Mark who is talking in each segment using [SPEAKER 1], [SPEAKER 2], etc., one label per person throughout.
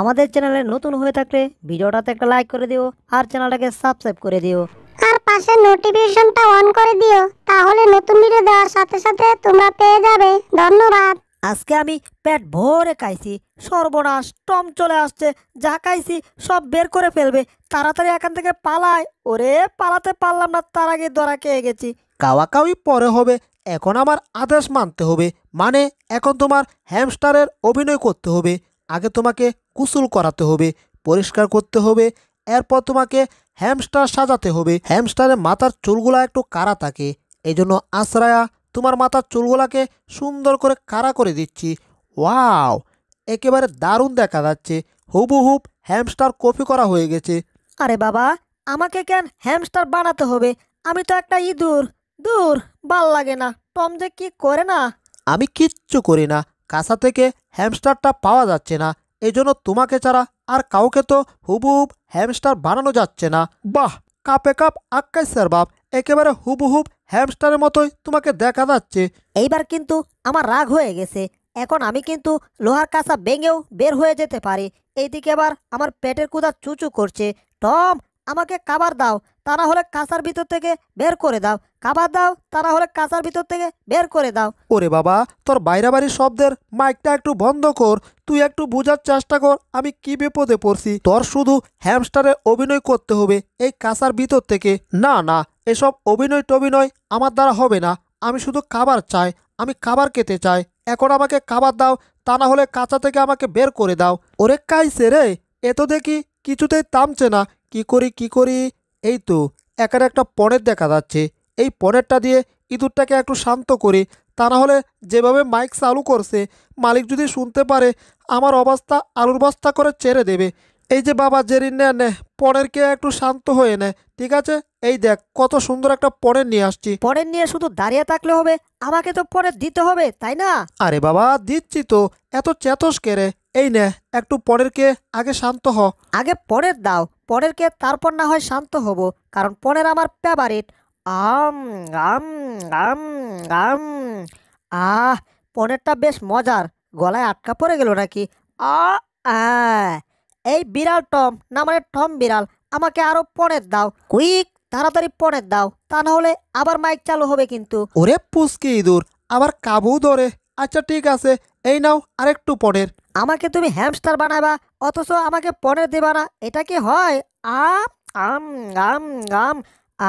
[SPEAKER 1] আমাদের চ্যানেলে নতুন হয়ে থাকলে ভিডিওটাতে একটা লাইক করে দিও আর চ্যানেলটাকে সাবস্ক্রাইব করে দিও আর পাশে নোটিফিকেশনটা অন করে দিও তাহলে নতুন ভিডিও দেওয়ার সাথে সাথে তোমরা পেয়ে যাবে ধন্যবাদ আজকে আমি পেট ভরে খাইছি সর্বনাশ টম চলে আসছে যা খাইছি সব বের করে ফেলবে তাড়াতাড়ি এখান থেকে পালায় ওরে পালাতে পারলাম না তার আগে দরা খেয়ে গেছি
[SPEAKER 2] কাওয়াকাওয়ি পরে হবে এখন আমার আদেশ মানতে হবে মানে এখন তোমার হ্যামস্টারের অভিনয় করতে হবে আগে তোমাকে কুসুল করাতে হবে পরিষ্কার করতে হবে এরপর তোমাকে হ্যামস্টার সাজাতে হবে হ্যামস্টারের মাথার চুলগুলা একটু কারা থাকে এই জন্য আশ্রায়া তোমার মাথার চুলগুলাকে সুন্দর করে কারা করে দিচ্ছি ওয়াও একেবারে দারুণ দেখা যাচ্ছে হুবহুব হ্যামস্টার কপি করা হয়ে গেছে
[SPEAKER 1] আরে বাবা আমাকে কেন হ্যামস্টার বানাতে হবে আমি তো একটা ইঁদুর দূর ভাল লাগে না টম যে কি করে না
[SPEAKER 2] আমি কিচ্ছু করি না কাঁসা থেকে হ্যামস্টারটা পাওয়া যাচ্ছে না এই জন্য তোমাকে ছাড়া আর কাউকে তো হুবহুব হ্যামস্টার বানানো যাচ্ছে না বাহ কাপে কাপ আক্কাই বাপ একেবারে হুবহুব হ্যামস্টারের
[SPEAKER 1] মতোই তোমাকে দেখা যাচ্ছে এইবার কিন্তু আমার রাগ হয়ে গেছে এখন আমি কিন্তু লোহার কাঁসা ভেঙেও বের হয়ে যেতে পারি এইদিকে আবার আমার পেটের কুদা চুচু করছে টম আমাকে কাবার দাও তা না হলে কাঁচার ভিতর থেকে বের করে দাও খাবার দাও তা না হলে কাঁচার ভিতর থেকে বের করে দাও
[SPEAKER 2] ওরে বাবা তোর বাইরা বাড়ির শব্দের মাইকটা একটু বন্ধ কর তুই একটু বোঝার চেষ্টা কর আমি কি বিপদে পড়ছি তোর শুধু হ্যামস্টারে অভিনয় করতে হবে এই কাঁচার ভিতর থেকে না না এসব অভিনয় টভিনয় আমার দ্বারা হবে না আমি শুধু খাবার চাই আমি খাবার খেতে চাই এখন আমাকে খাবার দাও তা না হলে কাঁচা থেকে আমাকে বের করে দাও ওরে কাইছে রে এ তো দেখি কিছুতেই থামছে না কি করি কি করি এই তো একার একটা পনের দেখা যাচ্ছে এই পনেরটা দিয়ে ইঁদুরটাকে একটু শান্ত করে তা না হলে যেভাবে মাইক চালু করছে মালিক যদি শুনতে পারে আমার অবস্থা আলুর বস্তা করে ছেড়ে দেবে এই যে বাবা জেরি নে নে পরের কে একটু শান্ত হয়ে নে ঠিক আছে এই দেখ কত সুন্দর একটা পরের নিয়ে আসছি পরের নিয়ে
[SPEAKER 1] শুধু দাঁড়িয়ে থাকলে হবে আমাকে তো পরের দিতে হবে তাই না
[SPEAKER 2] আরে বাবা দিচ্ছি তো এত
[SPEAKER 1] চেতস কেরে এই নে একটু পরের কে আগে শান্ত হ আগে পরের দাও পরের কে তারপর না হয় শান্ত হব কারণ পরের আমার ফেভারিট আম আম আম আম আহ পরেরটা বেশ মজার গলায় আটকা পড়ে গেল নাকি আ আ এই বিড়াল টম না মানে টম বিড়াল আমাকে আরো পণের দাও কুইক তাড়াতাড়ি পণের দাও তা না হলে আবার মাইক চালু হবে কিন্তু
[SPEAKER 2] ওরে পুসকি ইঁদুর আবার কাবু ধরে আচ্ছা ঠিক আছে এই নাও আরেকটু
[SPEAKER 1] পনের আমাকে তুমি হ্যামস্টার বানাবা অথচ আমাকে পনের দেবা না এটা কি হয় আম আম আম আম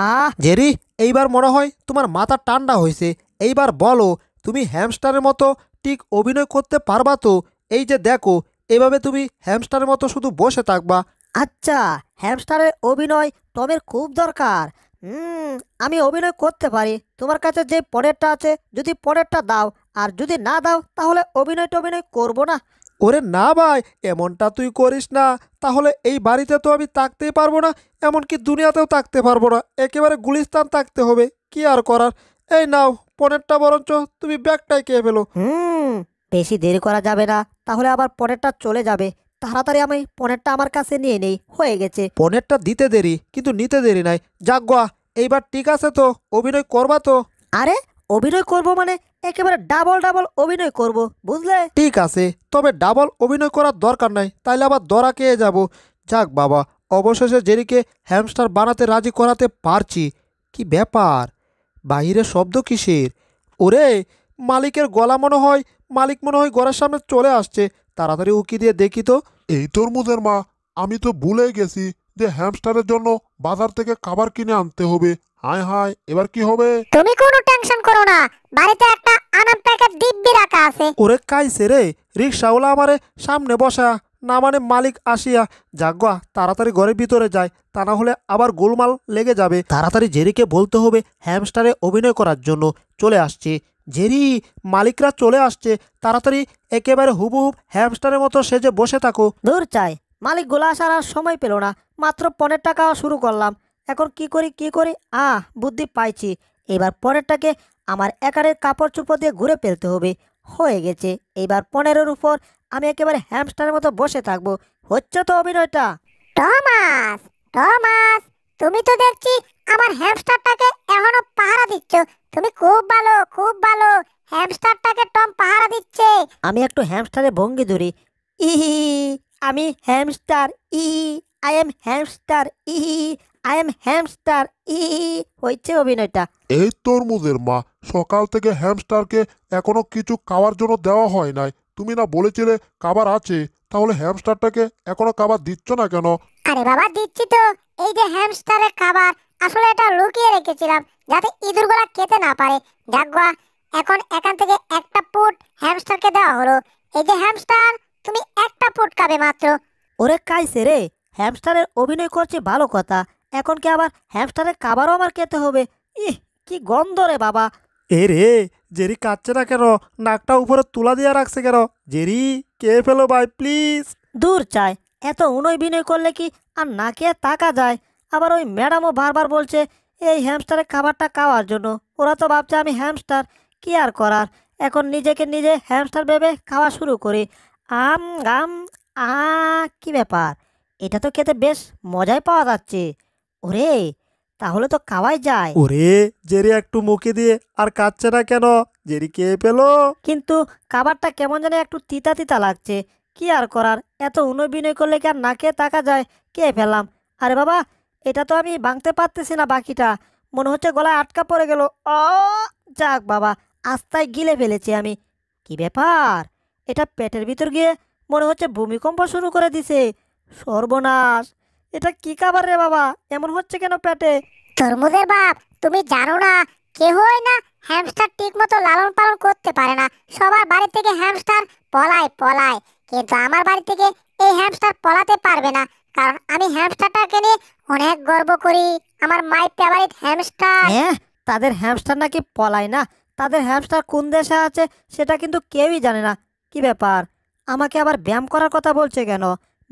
[SPEAKER 1] আহ জেরি এইবার মনে হয় তোমার মাথা
[SPEAKER 2] ঠান্ডা হয়েছে এইবার বলো তুমি হ্যামস্টারের মতো ঠিক অভিনয় করতে পারবা তো
[SPEAKER 1] এই যে দেখো এভাবে তুমি হ্যামস্টারের মতো শুধু বসে থাকবা আচ্ছা হ্যামস্টারের অভিনয় টমের খুব দরকার হুম আমি অভিনয় করতে পারি তোমার কাছে যে পরেরটা আছে যদি পরেরটা দাও আর যদি না দাও তাহলে অভিনয় টভিনয় করবো না
[SPEAKER 2] ওরে না ভাই এমনটা তুই করিস না তাহলে এই বাড়িতে তো আমি থাকতেই পারবো না এমনকি দুনিয়াতেও থাকতে পারবো না একেবারে গুলিস্তান থাকতে হবে কি আর করার এই নাও পনেরটা বরঞ্চ তুমি ব্যাগটাই খেয়ে ফেলো হুম
[SPEAKER 1] বেশি দেরি করা যাবে না তাহলে আবার পনেরটা চলে যাবে তাড়াতাড়ি আমি পনেরটা আমার কাছে নিয়ে নেই হয়ে গেছে
[SPEAKER 2] পনেরটা দিতে দেরি কিন্তু নিতে দেরি নাই যাক গোয়া এইবার ঠিক আছে তো অভিনয় করবা তো
[SPEAKER 1] আরে অভিনয় করব মানে একেবারে ডাবল ডাবল অভিনয় করব বুঝলে
[SPEAKER 2] ঠিক আছে তবে ডাবল অভিনয় করার দরকার নাই তাইলে আবার দরা কে যাব যাক বাবা অবশেষে জেরিকে হ্যামস্টার বানাতে রাজি করাতে পারছি কি ব্যাপার বাইরে শব্দ কিসের ওরে মালিকের গলা মনে হয় মালিক মনে হয় ঘরের সামনে চলে
[SPEAKER 3] আসছে তাড়াতাড়ি উকি দিয়ে দেখি তো এই তরমুজের মা আমি তো ভুলে গেছি যে হ্যামস্টারের জন্য বাজার থেকে খাবার কিনে আনতে হবে হায় হায় এবার কি হবে তুমি কোনো টেনশন করো না বাড়িতে একটা আনন্দ প্যাকেট দিব্যি রাখা আছে ওরে কাইছে রে
[SPEAKER 2] রিক্সাওয়ালা আমারে সামনে বসা না মানে মালিক আসিয়া যাগুয়া তাড়াতাড়ি ঘরের ভিতরে যায় তা না হলে আবার গোলমাল লেগে যাবে তাড়াতাড়ি জেরিকে বলতে হবে হ্যামস্টারে অভিনয় করার জন্য চলে আসছে ঝেরি মালিকরা চলে আসছে তাড়াতাড়ি একেবারে হুবহুব হ্যামস্টারের মতো সেজে বসে থাকো দূর চাই
[SPEAKER 1] মালিক গোলা আসার আর সময় পেল না মাত্র পনের টাকা শুরু করলাম এখন কি করি কি করি আহ বুদ্ধি পাইছি এবার পনেরটাকে আমার একারের কাপড় চুপড় দিয়ে ঘুরে ফেলতে হবে হয়ে গেছে এবার পনেরোর উপর আমি একেবারে হ্যামস্টারের মতো বসে থাকবো হচ্ছে তো অভিনয়টা টমাস
[SPEAKER 4] টমাস তুমি তো দেখছি আমার হ্যামস্টারটাকে এখনো পাহারা দিচ্ছ তুমি খুব ভালো খুব ভালো হ্যামস্টারটাকে টম পাহারা দিচ্ছে
[SPEAKER 1] আমি একটু হ্যামস্টারে ভঙ্গি ধরি
[SPEAKER 4] ই আমি হ্যামস্টার ই আই এম হ্যামস্টার
[SPEAKER 1] ই আই এম হ্যামস্টার ই হয়েছে অভিনয়টা
[SPEAKER 3] এই তরমুজের মা সকাল থেকে হ্যামস্টারকে এখনো কিছু খাওয়ার জন্য দেওয়া হয় নাই তুমি না বলেছিলে খাবার আছে তাহলে হ্যামস্টারটাকে এখনো খাবার দিচ্ছ না কেন
[SPEAKER 4] আরে বাবা দিচ্ছি তো এই যে হ্যামস্টারের খাবার আসলে এটা লুকিয়ে রেখেছিলাম যাতে ইঁদুরগুলা খেতে না পারে জাগুয়া এখন এখান থেকে একটা পুট হ্যামস্টারকে দেওয়া হলো এই যে হ্যামস্টার তুমি একটা পুট খাবে মাত্র
[SPEAKER 1] ওরে কাইছে রে হ্যামস্টারের অভিনয় করছে ভালো কথা এখন কি আবার হ্যামস্টারের খাবারও আমার খেতে হবে ইহ কি গন্ধ রে বাবা
[SPEAKER 2] এ রে জেরি কাচ্ছে না
[SPEAKER 1] কেন নাকটা উপরে তুলা দিয়ে রাখছে কেন জেরি কে ফেলো ভাই প্লিজ দূর চায় এত উনয় বিনয় করলে কি আর না কে তাকা যায় আবার ওই ম্যাডামও বারবার বলছে এই হ্যামস্টারের খাবারটা খাওয়ার জন্য ওরা তো ভাবছে আমি হ্যামস্টার কি আর করার এখন নিজেকে নিজে হ্যামস্টার ভেবে খাওয়া শুরু করি আম গাম আ কি ব্যাপার এটা তো খেতে বেশ মজাই পাওয়া যাচ্ছে ওরে তাহলে তো খাওয়াই যায় ওরে জেরি একটু মুখে দিয়ে আর কাচ্ছে না কেন জেরি কে পেলো কিন্তু খাবারটা কেমন যেন একটু তিতা তিতা লাগছে কি আর করার এত অনুবিনয় করলে কি আর নাকে তাকা যায় কে ফেলাম আরে বাবা এটা তো আমি ভাঙতে পারতেছি না বাকিটা মনে হচ্ছে গলায় আটকা পড়ে গেল অ যাক বাবা আস্তায় গিলে ফেলেছি আমি কি ব্যাপার এটা পেটের ভিতর গিয়ে মনে হচ্ছে ভূমিকম্প শুরু করে দিছে সর্বনাশ এটা কি খাবার
[SPEAKER 4] রে বাবা এমন হচ্ছে কেন পেটে তরমুজের বাপ তুমি জানো না কেহই না হ্যামস্টার ঠিক মতো লালন পালন করতে পারে না সবার বাড়ি থেকে হ্যামস্টার পলায় পলায় কিন্তু আমার বাড়ি থেকে এই হ্যামস্টার পলাতে পারবে না কারণ আমি হ্যামস্টারটাকে নিয়ে অনেক গর্ব করি আমার মাই ফেভারিট হ্যামস্টার হ্যাঁ
[SPEAKER 1] তাদের হ্যামস্টার নাকি পলায় না তাদের হ্যামস্টার কোন দেশে আছে সেটা কিন্তু কেউই জানে না কি ব্যাপার আমাকে আবার ব্যায়াম করার কথা বলছে কেন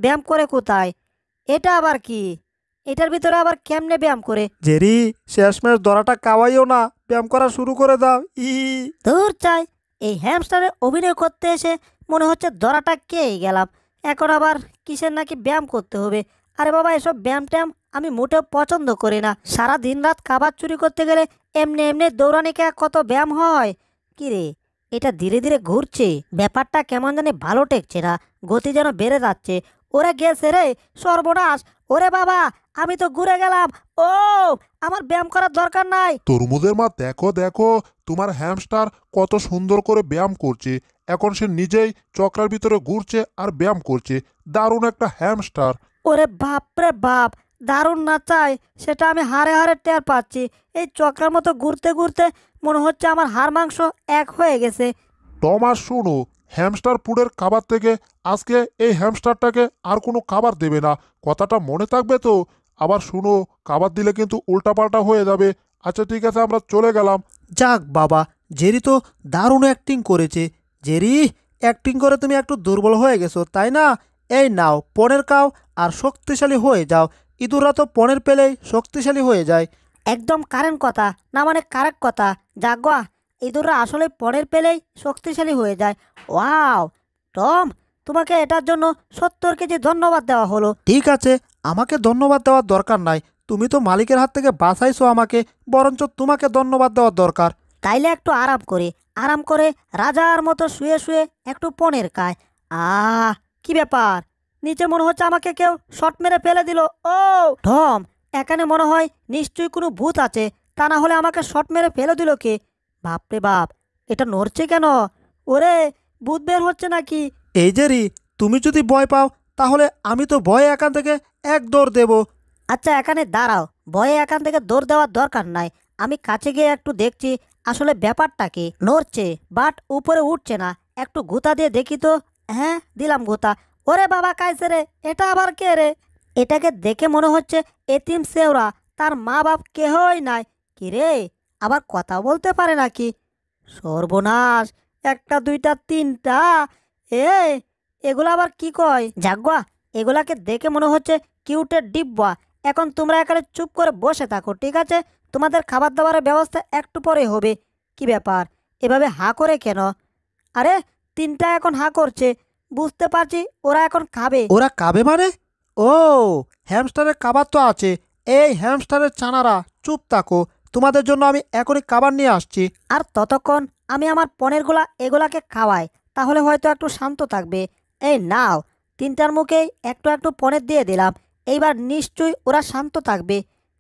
[SPEAKER 1] ব্যায়াম করে কোথায় এটা আবার কি এটার ভিতরে আবার কেমনে ব্যায়াম করে
[SPEAKER 2] জেরি শেষমেশ দরাটা
[SPEAKER 1] কাওয়াইও না ব্যায়াম করা শুরু করে দাও ই দূর চাই এই হ্যামস্টারে অভিনয় করতে এসে মনে হচ্ছে ধরাটা কেই গেলাম এখন আবার কিসের নাকি ব্যায়াম করতে হবে আরে বাবা এসব ব্যায়াম ট্যাম আমি মোটেও পছন্দ করি না সারা দিন রাত খাবার চুরি করতে গেলে এমনি এমনি দৌড়ানিকে কত ব্যায়াম হয় কিরে এটা ধীরে ধীরে ঘুরছে ব্যাপারটা কেমন জানি ভালো টেকছে না গতি যেন বেড়ে যাচ্ছে ওরে গেছে রে সর্বনাশ ওরে বাবা আমি তো ঘুরে গেলাম ও আমার ব্যায়াম করার দরকার নাই তরমুজের মা দেখো দেখো
[SPEAKER 3] তোমার হ্যামস্টার কত সুন্দর করে ব্যায়াম করছে এখন সে নিজেই চক্রার ভিতরে
[SPEAKER 1] ঘুরছে আর ব্যায়াম করছে দারুণ একটা হ্যামস্টার ওরে বাপ রে বাপ দারুণ না চাই সেটা আমি হারে হারে টের পাচ্ছি এই চক্রার মতো ঘুরতে ঘুরতে মনে হচ্ছে আমার হাড় মাংস এক হয়ে গেছে
[SPEAKER 3] টমাস শুনো হ্যামস্টার পুডের খাবার থেকে আজকে এই হ্যামস্টারটাকে আর কোনো খাবার দেবে না কথাটা মনে থাকবে তো আবার শুনো খাবার দিলে কিন্তু উল্টাপাল্টা হয়ে যাবে আচ্ছা ঠিক আছে আমরা চলে গেলাম যাক বাবা জেরি তো দারুণ অ্যাক্টিং করেছে জেরি অ্যাক্টিং করে তুমি একটু
[SPEAKER 2] দুর্বল হয়ে গেছো তাই না এই নাও পনের কাও আর শক্তিশালী হয়ে যাও ইঁদুররা
[SPEAKER 1] তো পনের পেলেই শক্তিশালী হয়ে যায় একদম কারেন্ট কথা না মানে কারেক্ট কথা জাগোয়া ইঁদুররা আসলে পরের পেলেই শক্তিশালী হয়ে যায় ওয়াও টম তোমাকে এটার জন্য সত্তর কেজি ধন্যবাদ দেওয়া হলো ঠিক আছে আমাকে ধন্যবাদ দেওয়ার দরকার নাই তুমি তো মালিকের হাত থেকে বাঁচাইছো আমাকে বরঞ্চ তোমাকে ধন্যবাদ দেওয়ার দরকার তাইলে একটু আরাম করে আরাম করে রাজার মতো শুয়ে শুয়ে একটু পনের কায় আহ কি ব্যাপার নিচে মনে হচ্ছে আমাকে কেউ শট মেরে ফেলে দিল ও ঢম এখানে মনে হয় নিশ্চয়ই কোনো ভূত আছে তা না হলে আমাকে শট মেরে ফেলে দিল কে বাপরে বাপ এটা নড়ছে কেন ওরে ভূত বের হচ্ছে নাকি এই যে রি তুমি যদি ভয় পাও তাহলে আমি তো ভয়ে এখান থেকে এক দৌড় দেব আচ্ছা এখানে দাঁড়াও ভয়ে এখান থেকে দৌড় দেওয়ার দরকার নাই আমি কাছে গিয়ে একটু দেখছি আসলে ব্যাপারটাকে নড়ছে বাট উপরে উঠছে না একটু গোতা দিয়ে দেখি তো হ্যাঁ দিলাম গোতা ওরে বাবা কাইছে রে এটা আবার কে রে এটাকে দেখে মনে হচ্ছে এতিম সেওরা তার মা বাপ কেহই নাই রে আবার কথা বলতে পারে নাকি সর্বনাশ একটা দুইটা তিনটা এ এগুলো আবার কি কয় জাগুয়া এগুলাকে দেখে মনে হচ্ছে কিউটের ডিব্বা এখন তোমরা এখানে চুপ করে বসে থাকো ঠিক আছে তোমাদের খাবার দাবারের ব্যবস্থা একটু পরে হবে কি ব্যাপার এভাবে হা করে কেন আরে তিনটা এখন হা করছে বুঝতে পারছি ওরা এখন খাবে ওরা কাবে
[SPEAKER 2] মানে ও হ্যামস্টারের খাবার তো
[SPEAKER 1] আছে এই হ্যামস্টারের চানারা চুপ থাকো তোমাদের জন্য আমি এখনই খাবার নিয়ে আসছি আর ততক্ষণ আমি আমার পনেরগুলা এগুলাকে খাওয়াই তাহলে হয়তো একটু শান্ত থাকবে এই নাও তিনটার মুখেই একটু একটু পনের দিয়ে দিলাম এইবার নিশ্চয়ই ওরা শান্ত থাকবে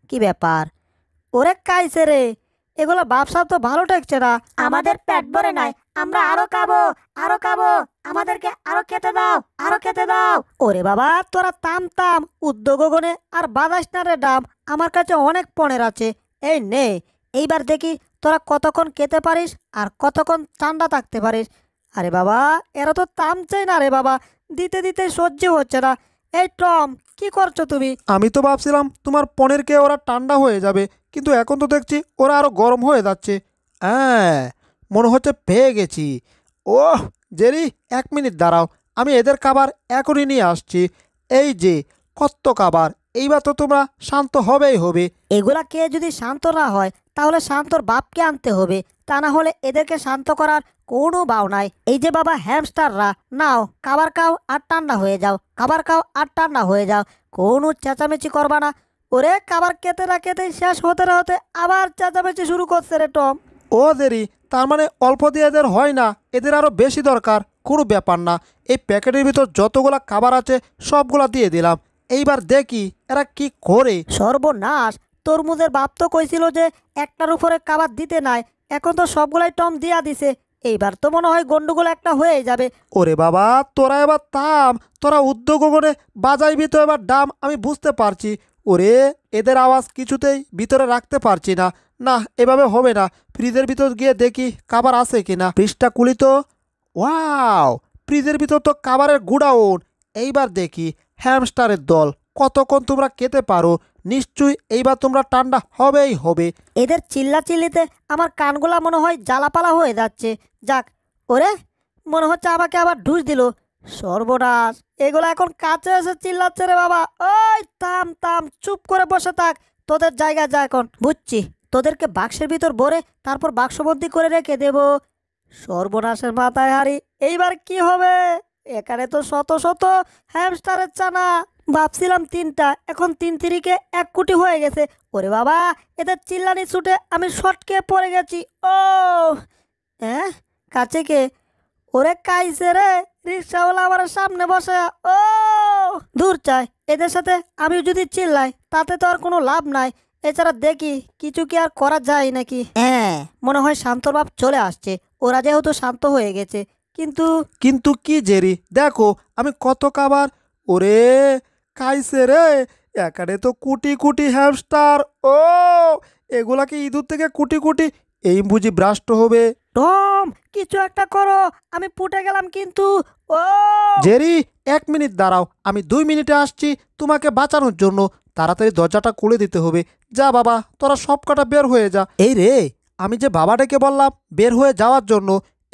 [SPEAKER 1] কি ব্যাপার ওরে কাইছে রে এগুলো ব্যবসা তো ভালো ঠেকছে না আমাদের পেট ভরে নাই আমরা আরো খাবো আরো খাবো আমাদেরকে আরো খেতে দাও আরো খেতে দাও ওরে বাবা তোরা তাম তাম উদ্যোগ গনে আর বাদাস না রে ডাম আমার কাছে অনেক পণের আছে এই নে এইবার দেখি তোরা কতক্ষণ খেতে পারিস আর কতক্ষণ ঠান্ডা থাকতে পারিস আরে বাবা এরা তো তামছেই না রে বাবা দিতে দিতে সহ্য হচ্ছে না এই টম কি করছো তুমি
[SPEAKER 2] আমি তো ভাবছিলাম তোমার পনিরকে ওরা ঠান্ডা হয়ে যাবে কিন্তু এখন তো দেখছি ওরা আরও গরম হয়ে যাচ্ছে হ্যাঁ মনে হচ্ছে পেয়ে গেছি ও জেরি এক মিনিট দাঁড়াও আমি এদের খাবার এখনই নিয়ে আসছি এই যে কত খাবার এইবার তো তোমরা
[SPEAKER 1] শান্ত হবেই হবে এগুলা কে যদি শান্ত না হয় তাহলে শান্তর বাপকে আনতে হবে তা না হলে এদেরকে শান্ত করার কোনো বাও নাই এই যে বাবা হ্যামস্টাররা নাও খাবার খাও আর ঠান্ডা হয়ে যাও খাবার খাও আর ঠান্ডা হয়ে যাও কোনো চেঁচামেচি করবা না ওরে খাবার খেতে না খেতেই শেষ হতে না হতে আবার চেঁচামেচি শুরু করছে রে টম ও
[SPEAKER 2] জেরি তার মানে অল্প দিয়ে এদের হয় না এদের আরও বেশি দরকার কোনো ব্যাপার না এই প্যাকেটের ভিতর যতগুলা খাবার আছে সবগুলা দিয়ে দিলাম এইবার দেখি এরা কি করে
[SPEAKER 1] সর্বনাশ তরমুজের বাপ তো কইছিল যে একটার উপরে খাবার দিতে নাই এখন তো সবগুলাই টম দিয়া দিছে এইবার তো মনে হয় গন্ডগোল একটা হয়ে যাবে
[SPEAKER 2] ওরে বাবা তোরা এবার তাম তোরা উদ্যোগ করে বাজাইবি তো এবার ডাম আমি বুঝতে পারছি ওরে এদের আওয়াজ কিছুতেই ভিতরে রাখতে পারছি না না এভাবে হবে না ফ্রিজের ভিতর গিয়ে দেখি কাবার আছে কিনা ফ্রিজটা কুলি তো ওয়াও ফ্রিজের ভিতর তো কাবারের গুড়াউন এইবার দেখি হ্যামস্টারের দল কতক্ষণ তোমরা খেতে পারো
[SPEAKER 1] নিশ্চয়ই এইবার তোমরা ঠান্ডা হবেই হবে এদের চিল্লাচিল্লিতে আমার কানগুলা মনে হয় জ্বালাপালা হয়ে যাচ্ছে যাক ওরে মনে হচ্ছে আমাকে আবার ঢুস দিল সর্বনাশ এগুলো এখন কাছে এসে চিল্লাচ্ছে রে বাবা ওই থাম থাম চুপ করে বসে থাক তোদের জায়গা যা এখন বুঝছি তোদেরকে বাক্সের ভিতর ভরে তারপর বাক্সবন্দি করে রেখে দেব সর্বনাশের মাথায় হারি এইবার কি হবে এখানে তো শত শত হ্যামস্টারের চানা ভাবছিলাম তিনটা এখন তিন তিরিকে এক কোটি হয়ে গেছে ওরে বাবা এতে চিল্লানি ছুটে আমি শর্টকে পড়ে গেছি ও হ্যাঁ কাছে কে ওরে কাইছে রে রিক্সাওয়ালা আমার সামনে বসে ও দূর চাই এদের সাথে আমি যদি চিল্লাই তাতে তো আর কোনো লাভ নাই এছাড়া দেখি কিছু কি আর করা যায় নাকি হ্যাঁ মনে হয় শান্তর বাপ চলে আসছে ওরা যেহেতু শান্ত হয়ে গেছে কিন্তু
[SPEAKER 2] কিন্তু কি জেরি দেখো আমি কত কাবার ওরে খাইছে রে একারে তো কুটি কুটি হ্যামস্টার ও কি ইঁদুর থেকে কুটি কুটি এই বুঝি ব্রাস্ট হবে টম কিছু একটা করো আমি পুটে গেলাম কিন্তু ও জেরি এক মিনিট দাঁড়াও আমি দুই মিনিটে আসছি তোমাকে বাঁচানোর জন্য তাড়াতাড়ি দরজাটা খুলে দিতে হবে যা বাবা তোরা সব কটা বের হয়ে যা এই রে আমি যে বাবা ডেকে বললাম বের হয়ে যাওয়ার জন্য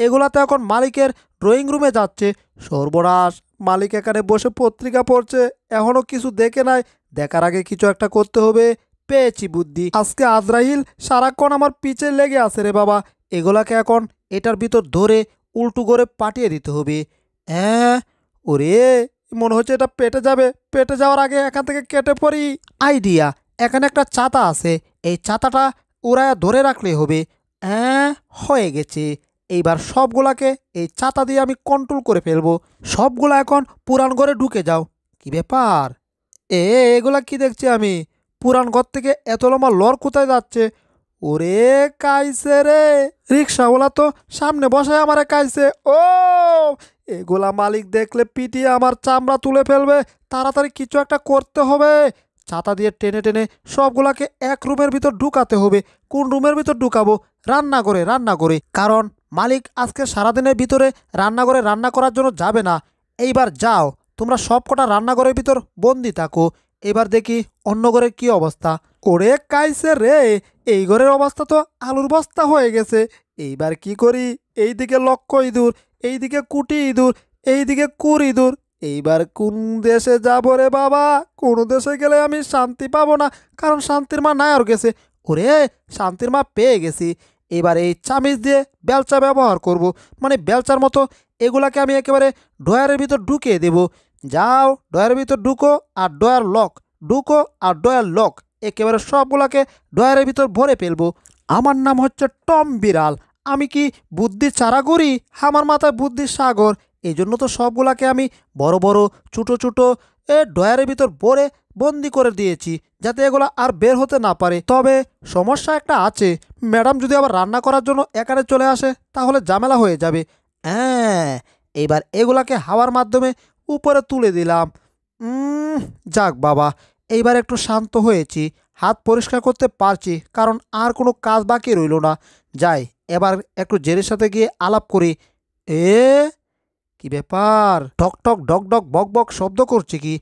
[SPEAKER 2] এগুলাতে তো এখন মালিকের ড্রয়িং রুমে যাচ্ছে সর্বনাশ মালিক এখানে বসে পত্রিকা পড়ছে এখনও কিছু দেখে নাই দেখার আগে কিছু একটা করতে হবে পেয়েছি বুদ্ধি আজকে আজরাহিল সারাক্ষণ আমার পিছে লেগে আছে রে বাবা এগুলাকে এখন এটার ভিতর ধরে উল্টু করে পাঠিয়ে দিতে হবে হ্যাঁ ওরে মনে হচ্ছে এটা পেটে যাবে পেটে যাওয়ার আগে এখান থেকে কেটে পড়ি আইডিয়া এখানে একটা ছাতা আছে এই ছাতাটা উড়ায়া ধরে রাখলে হবে হ্যাঁ হয়ে গেছে এইবার সবগুলাকে এই ছাতা দিয়ে আমি কন্ট্রোল করে ফেলবো সবগুলা এখন পুরান ঘরে ঢুকে যাও কি ব্যাপার এ এগুলা কি দেখছি আমি পুরান ঘর থেকে এত লম্বা লর কোথায় যাচ্ছে ওরে কাইছে রে রিক্সাওয়ালা তো সামনে বসায় আমার কাইছে ও এগুলা মালিক দেখলে পিটিয়ে আমার চামড়া তুলে ফেলবে তাড়াতাড়ি কিছু একটা করতে হবে ছাতা দিয়ে টেনে টেনে সবগুলাকে এক রুমের ভিতর ঢুকাতে হবে কোন রুমের ভিতর ঢুকাবো রান্না করে রান্না করে কারণ মালিক আজকে সারাদিনের ভিতরে রান্নাঘরে রান্না করার জন্য যাবে না এইবার যাও তোমরা সব কটা রান্নাঘরের ভিতর বন্দি থাকো এবার দেখি অন্য ঘরের কি অবস্থা ওরে কাইছে রে এই ঘরের অবস্থা তো আলুর বস্তা হয়ে গেছে এইবার কি করি এই দিকে লক্ষ্য ইঁদুর এইদিকে কুটি ইঁদুর এইদিকে কুর ইঁদুর এইবার কোন দেশে যাবো রে বাবা কোন দেশে গেলে আমি শান্তি পাবো না কারণ শান্তির মা নায়র গেছে ওরে শান্তির মা পেয়ে গেছি এবার এই চামিচ দিয়ে বেলচা ব্যবহার করব। মানে বেলচার মতো এগুলাকে আমি একেবারে ডয়ারের ভিতর ঢুকিয়ে দেব যাও ডয়ারের ভিতর ঢুকো আর ডয়ার লক ঢুকো আর ডয়ার লক একেবারে সবগুলাকে ডয়ারের ভিতর ভরে ফেলবো আমার নাম হচ্ছে টম বিড়াল আমি কি বুদ্ধি চারা করি আমার মাথায় বুদ্ধির সাগর এই জন্য তো সবগুলাকে আমি বড় বড় ছোটো ছোটো এ ডয়ারের ভিতর ভরে বন্দি করে দিয়েছি যাতে এগুলো আর বের হতে না পারে তবে সমস্যা একটা আছে ম্যাডাম যদি আবার রান্না করার জন্য একারে চলে আসে তাহলে ঝামেলা হয়ে যাবে হ্যাঁ এবার এগুলাকে হাওয়ার মাধ্যমে উপরে তুলে দিলাম যাক বাবা এইবার একটু শান্ত হয়েছি হাত পরিষ্কার করতে পারছি কারণ আর কোনো কাজ বাকি রইল না যাই এবার একটু জেরের সাথে গিয়ে আলাপ করি এ কি ব্যাপার ঢক ঢক ডক বক বক শব্দ করছে কি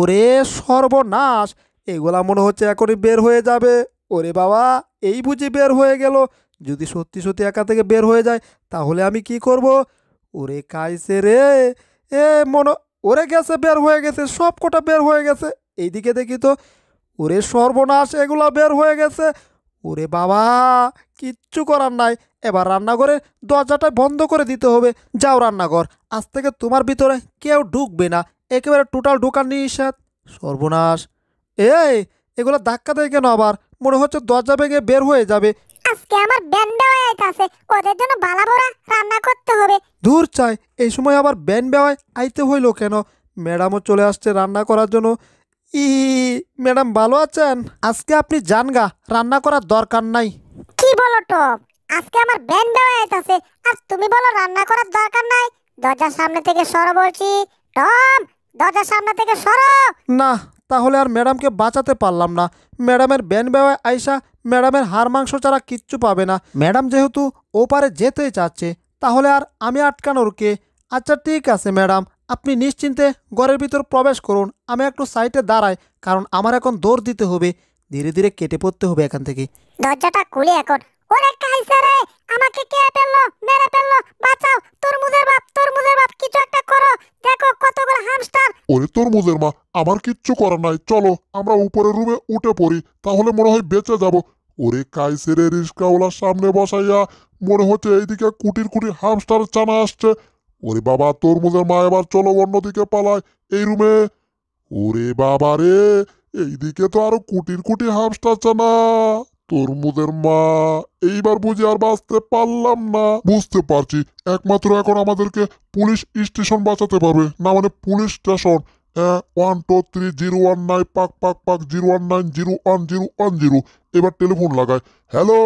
[SPEAKER 2] ওরে সর্বনাশ এগুলা মনে হচ্ছে এখনই বের হয়ে যাবে ওরে বাবা এই বুঝি বের হয়ে গেল যদি সত্যি সত্যি একা থেকে বের হয়ে যায় তাহলে আমি কি করব ওরে কাইছে রে এ মনে ওরে গেছে বের হয়ে গেছে সব কটা বের হয়ে গেছে এইদিকে দেখি তো ওরে সর্বনাশ এগুলো বের হয়ে গেছে ওরে বাবা কিচ্ছু করার নাই এবার রান্নাঘরের দরজাটা বন্ধ করে দিতে হবে যাও রান্নাঘর আজ থেকে তোমার ভিতরে কেউ ঢুকবে না একেবারে টোটাল ঢোকার নিষেধ সর্বনাশ এই এগুলো ধাক্কা দেয় কেন আবার মনে হচ্ছে দরজা ভেঙে বের হয়ে যাবে আজকে
[SPEAKER 4] আমার ব্যান্ড বেওয়ায় আছে ওদের জন্য বালা ভরা
[SPEAKER 2] রান্না করতে হবে দূর চাই এই সময় আবার ব্যান্ড বেওয়ায় আইতে হইলো কেন ম্যাডামও চলে আসছে রান্না করার জন্য ই ম্যাডাম ভালো আছেন আজকে আপনি জানগা রান্না করার দরকার নাই
[SPEAKER 4] কি বলো টপ আজকে আমার ব্যান্ড বেওয়ায় আছে আর তুমি বলো রান্না করার দরকার নাই দরজার সামনে থেকে সরবছি টম দরজার সামনে থেকে সরো
[SPEAKER 2] না তাহলে আর ম্যাডামকে বাঁচাতে পারলাম না ম্যাডামের ব্যান ব্যয় আইসা ম্যাডামের হার মাংস ছাড়া কিচ্ছু পাবে না ম্যাডাম যেহেতু ওপারে যেতেই চাচ্ছে তাহলে আর আমি আটকানোর কে আচ্ছা ঠিক আছে ম্যাডাম আপনি নিশ্চিন্তে ঘরের ভিতর প্রবেশ করুন আমি একটু সাইটে দাঁড়াই কারণ আমার এখন দৌড় দিতে হবে ধীরে ধীরে কেটে পড়তে হবে এখান থেকে
[SPEAKER 4] দরজাটা খুলে এখন ওরে কাইসারে আমাকে কে পেলো মেরে পেলো বাঁচাও তরমুজের বাপ তরমুজের বাপ কিছু একটা করো দেখো কতগুলো
[SPEAKER 5] হামস্টার ওরে তরমুজের মা আমার কিচ্ছু করার নাই চলো আমরা উপরের রুমে উঠে পড়ি তাহলে মনে হয় বেঁচে যাব ওরে কাইসেরে রিস্কাওয়ালার সামনে বসাইয়া মনে হচ্ছে এইদিকে কুটির কুটির হামস্টার চানা আসছে ওরে বাবা তরমুজের মা এবার চলো অন্যদিকে পালায় এই রুমে ওরে বাবা রে এইদিকে তো আরো কুটির কুটির হামস্টার চানা তরমুজের মা এইবার বুঝে আর বাঁচতে পারলাম না বুঝতে পারছি একমাত্র এখন আমাদেরকে পুলিশ স্টেশন বাঁচাতে পারবে না মানে police station one two three zero one nine পাক পাক পাক zero one nine zero one zero one zero এবার টেলিফোন লাগায় হ্যালো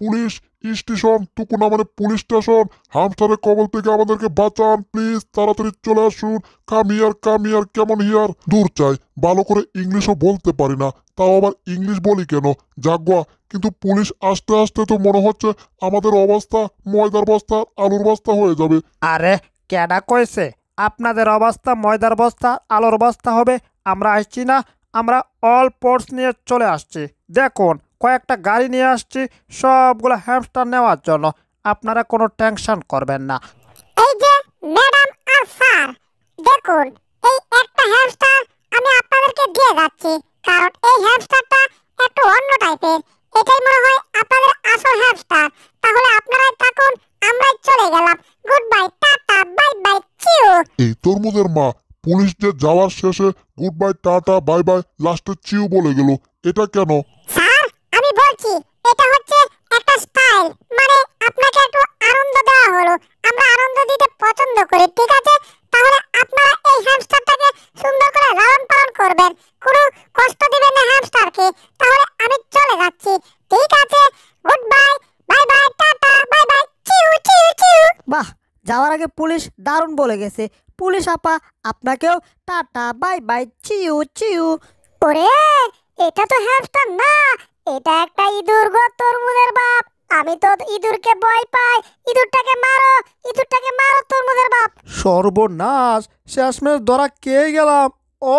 [SPEAKER 5] পুলিশ স্টেশন টুকুন মানে পুলিশ স্টেশন হামস্টারের কবল থেকে আমাদেরকে বাঁচান প্লিজ তাড়াতাড়ি চলে আসুন কাম ইয়ার কাম ইয়ার কেমন ইয়ার দূর চাই ভালো করে ইংলিশও বলতে পারি না তাও আবার ইংলিশ বলি কেন জাগুয়া কিন্তু পুলিশ আস্তে আস্তে তো মনে হচ্ছে আমাদের অবস্থা ময়দার বস্তা আলুর বস্তা হয়ে যাবে আরে কেডা কয়েছে আপনাদের
[SPEAKER 2] অবস্থা ময়দার বস্তা আলোর বস্তা হবে আমরা আসছি না আমরা অল পোর্টস নিয়ে চলে আসছি দেখুন কয়েকটা গাড়ি নিয়ে আসছি সবগুলো হ্যামস্টার নেওয়ার জন্য আপনারা কোনো টেনশন করবেন না
[SPEAKER 4] এই যে ম্যাডাম আর স্যার দেখুন এই একটা হ্যামস্টার আমি আপনাদেরকে দিয়ে যাচ্ছি কারণ এই হ্যামস্টারটা একটু অন্য টাইপের এটাই মনে হয় আপনাদের আসল হ্যামস্টার তাহলে আপনারা থাকুন আমরা চলে গেলাম goodbye tata bye bye চিউ
[SPEAKER 5] এই তরমুজের মা পুলিশদের যাওয়ার শেষে goodbye tata bye bye লাস্টে চিউ বলে গেল এটা কেন
[SPEAKER 4] যাচ্ছি এটা হচ্ছে একটা স্টাইল মানে আপনাকে একটু আনন্দ দেওয়া হলো আমরা আনন্দ দিতে পছন্দ করি ঠিক আছে তাহলে আপনারা এই হ্যামস্টারটাকে সুন্দর করে লালন পালন করবেন কোনো কষ্ট দিবেন না হ্যামস্টারকে তাহলে আমি চলে যাচ্ছি ঠিক আছে goodbye bye bye tata bye bye চিউ চিউ চিউ
[SPEAKER 1] বাহ যাওয়ার আগে পুলিশ দারুণ বলে গেছে পুলিশ আপা
[SPEAKER 4] আপনাকেও টাটা বাই বাই চিউ চিউ ওরে এটা তো হ্যামস্টার না এটা একটা ইঁদুর গো তরমুজের বাপ আমি তো ইঁদুরকে ভয় পাই ইঁদুরটাকে মারো
[SPEAKER 2] ইঁদুরটাকে মারো তরমুজের বাপ সর্বনাশ শেষমেশ ধরা কে গেলাম ও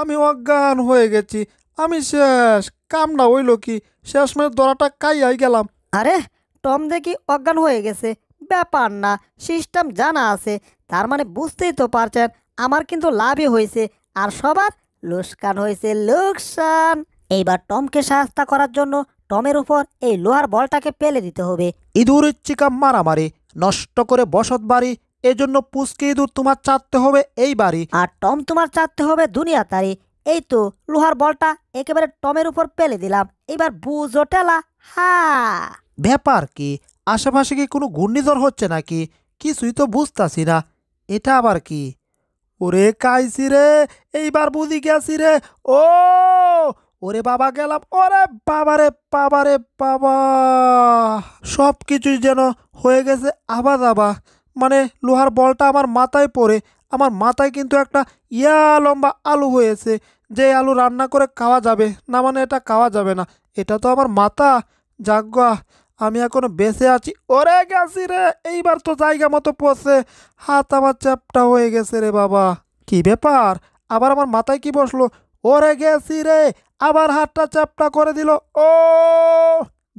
[SPEAKER 2] আমি অজ্ঞান হয়ে গেছি আমি শেষ
[SPEAKER 1] কামনা হইল কি শেষমেশ ধরাটা কাইয়াই গেলাম আরে টম দেখি অজ্ঞান হয়ে গেছে ব্যাপার না সিস্টেম জানা আছে তার মানে বুঝতেই তো পারছেন আমার কিন্তু লাভই হয়েছে আর সবার লোকসান হয়েছে লোকসান এইবার টমকে সাহায্য করার জন্য টমের উপর এই লোহার বলটাকে পেলে দিতে হবে ইঁদুর
[SPEAKER 2] চিকা মারামারি নষ্ট করে বসত বাড়ি এজন্য পুচকে ইঁদুর তোমার চাটতে হবে এই
[SPEAKER 1] বাড়ি আর টম তোমার চাটতে হবে দুনিয়া তারি এই তো লোহার বলটা একেবারে টমের উপর পেলে দিলাম এবার বুঝো টেলা হা
[SPEAKER 2] ব্যাপার কি আশেপাশে কি কোনো ঘূর্ণিঝড় হচ্ছে নাকি কিছুই তো বুঝতাছি না এটা আবার কি ওরে কাইছি রে এইবার বুঝি গেছি রে ও ওরে বাবা গেলাম ওরে বাবারে বাবারে বাবা সব কিছুই যেন হয়ে গেছে আবা দাবা মানে লোহার বলটা আমার মাথায় পড়ে আমার মাথায় কিন্তু একটা ইয়া লম্বা আলু হয়েছে যে আলু রান্না করে খাওয়া যাবে না মানে এটা খাওয়া যাবে না এটা তো আমার মাথা জাগা আমি এখনো বেঁচে আছি ওরে গেছি রে এইবার তো জায়গা মতো পড়ছে হাত আমার চ্যাপটা হয়ে গেছে রে বাবা কি ব্যাপার আবার আমার মাথায় কি বসলো ওরে গেছি রে আবার হাতটা চ্যাপটা করে দিল ও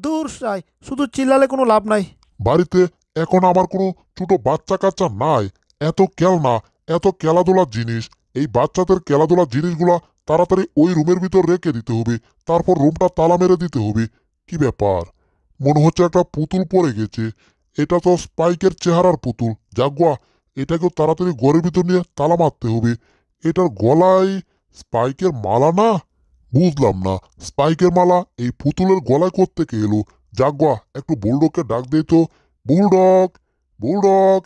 [SPEAKER 2] দূর সাই শুধু চিল্লালে কোনো লাভ নাই
[SPEAKER 5] বাড়িতে এখন আমার কোনো ছোট বাচ্চা কাচ্চা নাই এত খেলনা এত খেলাধুলার জিনিস এই বাচ্চাদের খেলাধুলার জিনিসগুলা তাড়াতাড়ি ওই রুমের ভিতর রেখে দিতে হবে তারপর রুমটা তালা মেরে দিতে হবে কি ব্যাপার মনে হচ্ছে একটা পুতুল পড়ে গেছে এটা তো স্পাইকের চেহারার পুতুল জাগুয়া এটাকেও তাড়াতাড়ি ঘরের ভিতর নিয়ে তালা মারতে হবে এটার গলায় স্পাইকের মালা না বুঝলাম না স্পাইকের মালা এই পুতুলের গলায় থেকে এলো জাগুয়া একটু বুলডগকে ডাক দে তো বুলডগ বুলডগ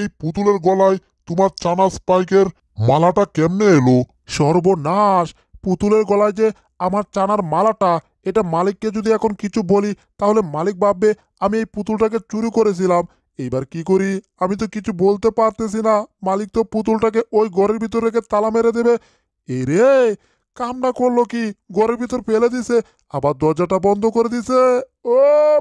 [SPEAKER 5] এই পুতুলের গলায় তোমার চানা স্পাইকের
[SPEAKER 3] মালাটা কেমনে এলো সর্বনাশ পুতুলের গলায় যে আমার চানার মালাটা এটা মালিককে যদি এখন কিছু বলি তাহলে মালিক ভাববে আমি এই পুতুলটাকে চুরি করেছিলাম এইবার কি করি আমি তো কিছু বলতে পারতেছি না মালিক তো পুতুলটাকে ওই ঘরের ভিতরে রেখে তালা মেরে দেবে এ রে কামনা করলো কি ঘরের ভিতর ফেলে দিছে আবার দরজাটা বন্ধ করে দিছে ও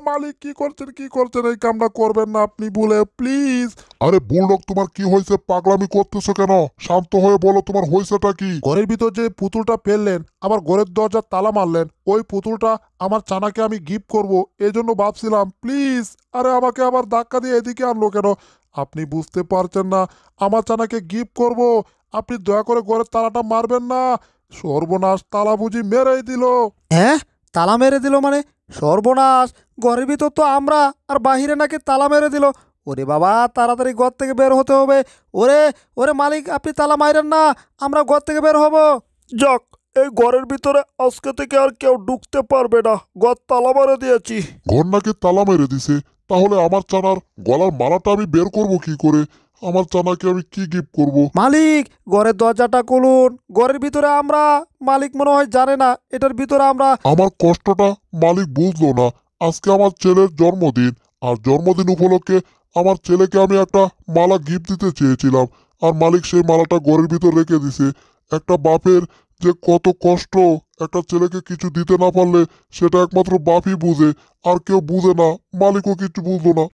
[SPEAKER 3] মালিক কি করছেন কি করছেন এই কামনা করবেন না আপনি বলে প্লিজ আরে বুলডগ তোমার কি হয়েছে পাগলামি করতেছো কেন শান্ত হয়ে বলো তোমার হয়েছেটা কি ঘরের ভিতর যে পুতুলটা ফেললেন আবার ঘরের দরজার তালা মারলেন ওই পুতুলটা আমার চানাকে আমি গিফট করব জন্য ভাবছিলাম প্লিজ আরে আমাকে আবার ধাক্কা দিয়ে এদিকে আনলো কেন আপনি বুঝতে পারছেন না আমার চানাকে গিফট করব আপনি দয়া করে ঘরের তালাটা মারবেন না সর্বনাশ তালা বুঝি মেরেই দিল হ্যাঁ তালা মেরে দিল মানে সর্বনাশ ঘরের ভিতর তো আমরা আর বাহিরে নাকি তালা
[SPEAKER 2] মেরে দিল ওরে বাবা তাড়াতাড়ি ঘর থেকে বের হতে হবে ওরে ওরে মালিক আপনি তালা মাইরেন না আমরা ঘর থেকে বের হব যাক এই ঘরের ভিতরে আজকে থেকে আর কেউ ঢুকতে পারবে না ঘর তালা মেরে দিয়েছি
[SPEAKER 5] ঘর নাকি তালা মেরে দিছে তাহলে আমার চানার গলার মালাটা আমি বের করব কি করে আমার চামাকে আমি কি গিফট করব মালিক
[SPEAKER 2] ঘরের দরজাটা খুলুন ঘরের ভিতরে আমরা মালিক মনে হয় জানে না এটার ভিতরে আমরা
[SPEAKER 5] আমার কষ্টটা মালিক বুঝলো না আজকে আমার ছেলের জন্মদিন আর জন্মদিন উপলক্ষে আমার ছেলেকে আমি একটা মালা গিফট দিতে চেয়েছিলাম আর মালিক সেই মালাটা ঘরের ভিতর রেখে দিছে একটা বাপের যে কত কষ্ট একটা ছেলেকে কিছু দিতে না পারলে সেটা একমাত্র বাপই বুঝে আর কেউ বুঝে না মালিকও কিছু বুঝলো না